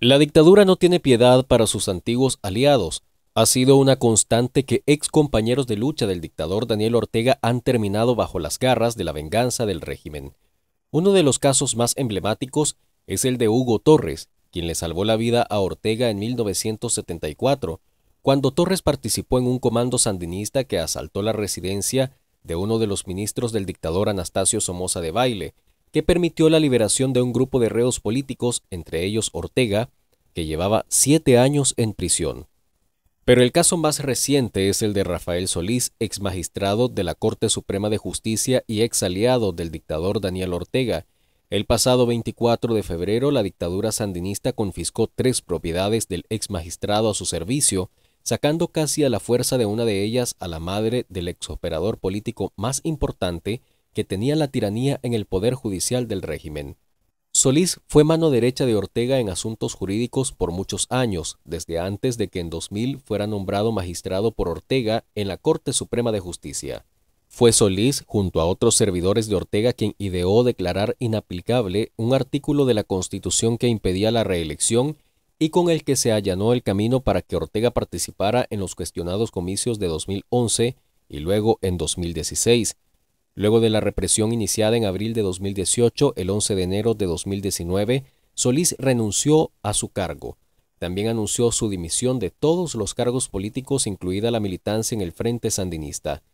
La dictadura no tiene piedad para sus antiguos aliados. Ha sido una constante que ex compañeros de lucha del dictador Daniel Ortega han terminado bajo las garras de la venganza del régimen. Uno de los casos más emblemáticos es el de Hugo Torres, quien le salvó la vida a Ortega en 1974, cuando Torres participó en un comando sandinista que asaltó la residencia de uno de los ministros del dictador Anastasio Somoza de Baile, que permitió la liberación de un grupo de reos políticos, entre ellos Ortega, que llevaba siete años en prisión. Pero el caso más reciente es el de Rafael Solís, ex magistrado de la Corte Suprema de Justicia y ex aliado del dictador Daniel Ortega. El pasado 24 de febrero, la dictadura sandinista confiscó tres propiedades del ex magistrado a su servicio, sacando casi a la fuerza de una de ellas a la madre del ex operador político más importante que tenía la tiranía en el poder judicial del régimen. Solís fue mano derecha de Ortega en asuntos jurídicos por muchos años, desde antes de que en 2000 fuera nombrado magistrado por Ortega en la Corte Suprema de Justicia. Fue Solís, junto a otros servidores de Ortega, quien ideó declarar inaplicable un artículo de la Constitución que impedía la reelección y con el que se allanó el camino para que Ortega participara en los cuestionados comicios de 2011 y luego en 2016, Luego de la represión iniciada en abril de 2018, el 11 de enero de 2019, Solís renunció a su cargo. También anunció su dimisión de todos los cargos políticos, incluida la militancia en el Frente Sandinista.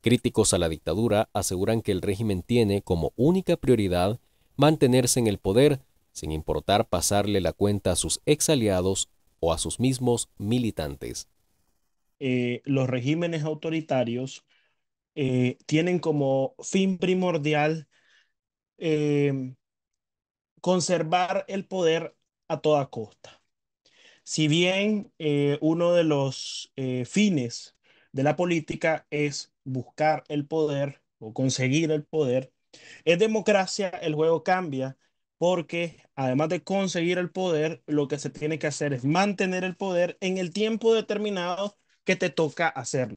Críticos a la dictadura aseguran que el régimen tiene como única prioridad mantenerse en el poder, sin importar pasarle la cuenta a sus ex aliados o a sus mismos militantes. Eh, los regímenes autoritarios eh, tienen como fin primordial eh, conservar el poder a toda costa. Si bien eh, uno de los fines de la política es buscar el poder o conseguir el poder, en democracia el juego cambia porque además de conseguir el poder, lo que se tiene que hacer es mantener el poder en el tiempo determinado que te toca hacerlo.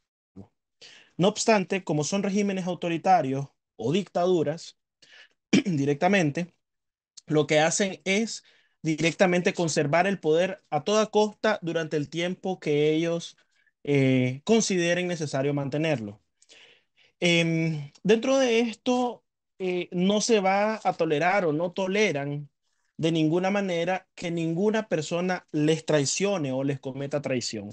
No obstante, como son regímenes autoritarios o dictaduras directamente, lo que hacen es directamente conservar el poder a toda costa durante el tiempo que ellos eh, consideren necesario mantenerlo. Em, dentro de esto, eh, no se va a tolerar o no toleran de ninguna manera que ninguna persona les traicione o les cometa traición.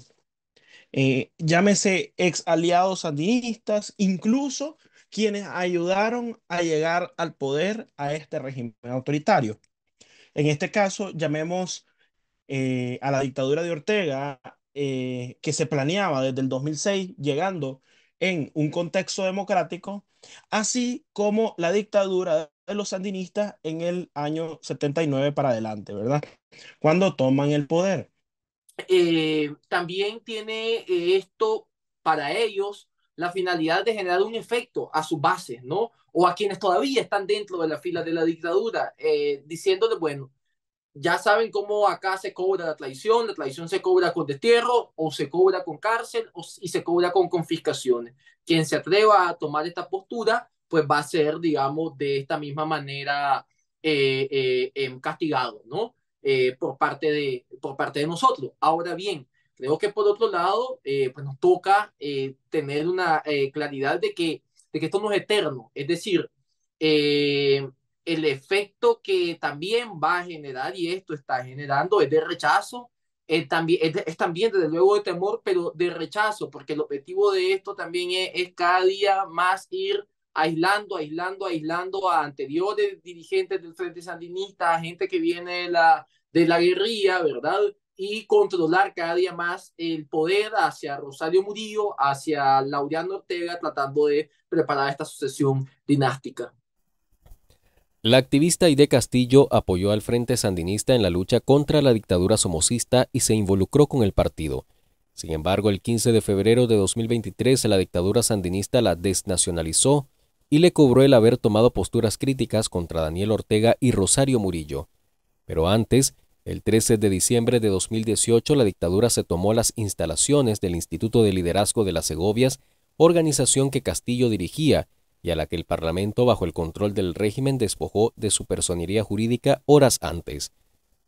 Eh, llámese ex aliados sandinistas, incluso quienes ayudaron a llegar al poder a este régimen autoritario. En este caso, llamemos eh, a la dictadura de Ortega, eh, que se planeaba desde el 2006, llegando en un contexto democrático, así como la dictadura de los sandinistas en el año 79 para adelante, ¿verdad? Cuando toman el poder. Eh, también tiene esto para ellos la finalidad de generar un efecto a sus bases, ¿no? O a quienes todavía están dentro de la fila de la dictadura, eh, bueno, ya saben cómo acá se cobra la traición, la traición se cobra con destierro o se cobra con cárcel o, y se cobra con confiscaciones. Quien se atreva a tomar esta postura, pues va a ser, digamos, de esta misma manera eh, eh, em, castigado, ¿no? Eh, por, parte de, por parte de nosotros. Ahora bien, creo que por otro lado, eh, pues nos toca eh, tener una claridad de que, de que esto no es eterno, es decir, el efecto que también va a generar, y esto está generando, es de rechazo, es también, es, también desde luego de temor, pero de rechazo, porque el objetivo de esto también es, es cada día más ir aislando, aislando, aislando a anteriores dirigentes del Frente Sandinista, a gente que viene de la de la guerrilla, ¿verdad? Y controlar cada día más el poder hacia Rosario Murillo, hacia Laureano Ortega, tratando de preparar esta sucesión dinástica. La activista Ide Castillo apoyó al Frente Sandinista en la lucha contra la dictadura somocista y se involucró con el partido. Sin embargo, el 15 de febrero de 2023 la dictadura sandinista la desnacionalizó y le cobró el haber tomado posturas críticas contra Daniel Ortega y Rosario Murillo. Pero antes, el 13 de diciembre de 2018, la dictadura se tomó las instalaciones del Instituto de Liderazgo de las Segovias, organización que Castillo dirigía y a la que el Parlamento, bajo el control del régimen, despojó de su personería jurídica horas antes.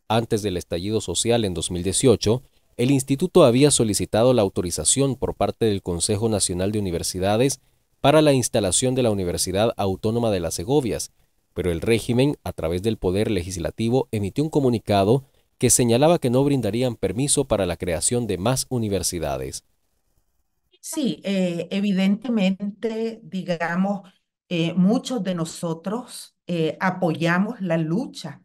Antes del estallido social en 2018, el instituto había solicitado la autorización por parte del Consejo Nacional de Universidades para la instalación de la Universidad Autónoma de las Segovias, pero el régimen, a través del Poder Legislativo, emitió un comunicado que señalaba que no brindarían permiso para la creación de más universidades. Sí, eh, evidentemente, digamos, eh, muchos de nosotros eh, apoyamos la lucha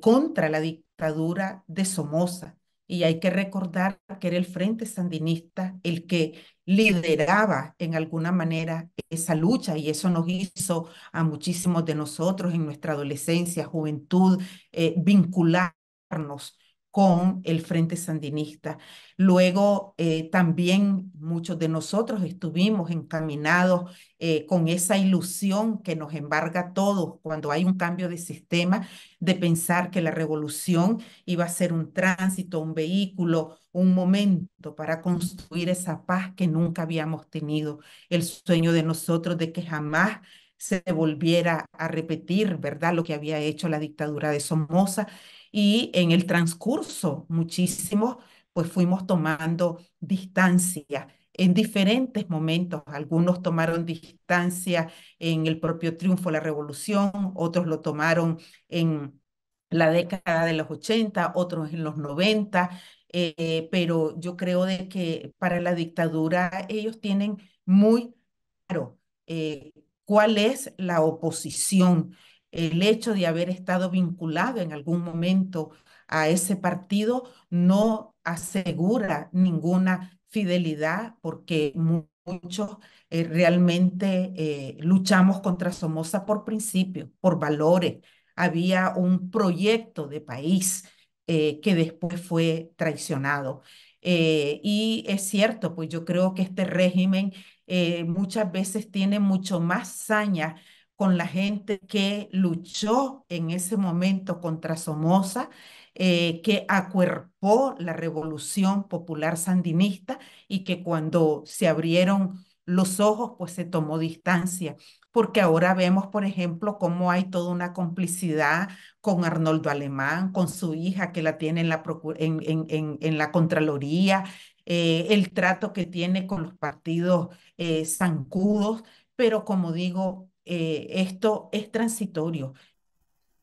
contra la dictadura de Somoza. Y hay que recordar que era el Frente Sandinista el que lideraba en alguna manera esa lucha y eso nos hizo a muchísimos de nosotros en nuestra adolescencia, juventud, eh, vincularnos con el Frente Sandinista. Luego eh, también muchos de nosotros estuvimos encaminados eh, con esa ilusión que nos embarga a todos cuando hay un cambio de sistema, de pensar que la revolución iba a ser un tránsito, un vehículo, un momento para construir esa paz que nunca habíamos tenido. El sueño de nosotros de que jamás se volviera a repetir, ¿verdad? Lo que había hecho la dictadura de Somoza y en el transcurso muchísimos, pues fuimos tomando distancia en diferentes momentos. Algunos tomaron distancia en el propio triunfo de la revolución, otros lo tomaron en la década de los 80, otros en los 90, eh, pero yo creo de que para la dictadura ellos tienen muy claro eh, cuál es la oposición, el hecho de haber estado vinculado en algún momento a ese partido no asegura ninguna fidelidad porque muchos eh, realmente eh, luchamos contra Somoza por principios, por valores. Había un proyecto de país eh, que después fue traicionado. y es cierto, pues yo creo que este régimen muchas veces tiene mucho más saña con la gente que luchó en ese momento contra Somoza, eh, que acuerpó la revolución popular sandinista y que cuando se abrieron los ojos, pues se tomó distancia. Porque ahora vemos, por ejemplo, cómo hay toda una complicidad con Arnoldo Alemán, con su hija que la tiene en la, en, la Contraloría, eh, el trato que tiene con los partidos eh, zancudos. Pero como digo, eh, esto es transitorio.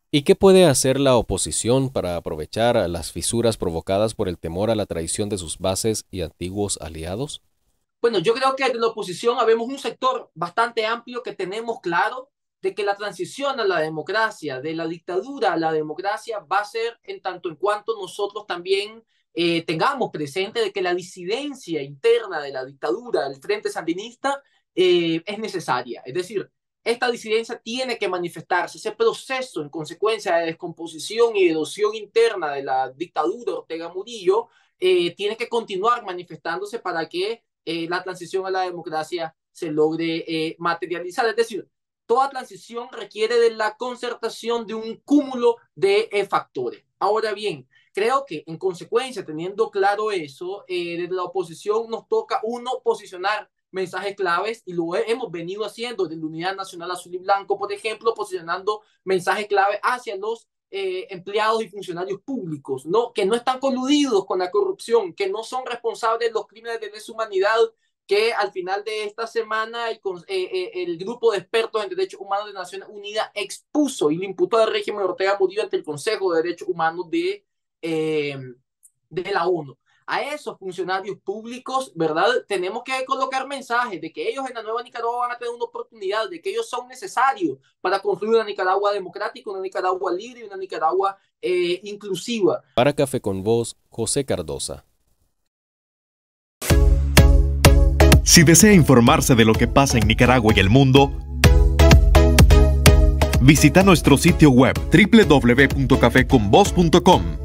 ¿Y qué puede hacer la oposición para aprovechar las fisuras provocadas por el temor a la traición de sus bases y antiguos aliados? Bueno, yo creo que en la oposición habemos un sector bastante amplio que tenemos claro de que la transición a la democracia, de la dictadura a la democracia, va a ser en tanto en cuanto nosotros también eh, tengamos presente de que la disidencia interna de la dictadura, del Frente Sandinista, eh, es necesaria. Es decir, esta disidencia tiene que manifestarse, ese proceso en consecuencia de descomposición y erosión interna de la dictadura Ortega Murillo, eh, tiene que continuar manifestándose para que eh, la transición a la democracia se logre eh, materializar. Es decir, toda transición requiere de la concertación de un cúmulo de factores. Ahora bien, creo que en consecuencia, teniendo claro eso, desde la oposición nos toca uno posicionar mensajes claves y lo hemos venido haciendo desde la Unidad Nacional Azul y Blanco, por ejemplo, posicionando mensajes claves hacia los eh, empleados y funcionarios públicos, ¿no? que no están coludidos con la corrupción, que no son responsables de los crímenes de deshumanidad que al final de esta semana el, eh, eh, el, grupo de expertos en derechos humanos de Naciones Unidas expuso y le imputó al régimen de Ortega Murillo ante el Consejo de Derechos Humanos de, de la ONU a esos funcionarios públicos, ¿verdad? Tenemos que colocar mensajes de que ellos en la nueva Nicaragua van a tener una oportunidad, de que ellos son necesarios para construir una Nicaragua democrática, una Nicaragua libre y una Nicaragua eh, inclusiva. Para Café con Voz, José Cardosa. Si desea informarse de lo que pasa en Nicaragua y el mundo, visita nuestro sitio web www.cafeconvoz.com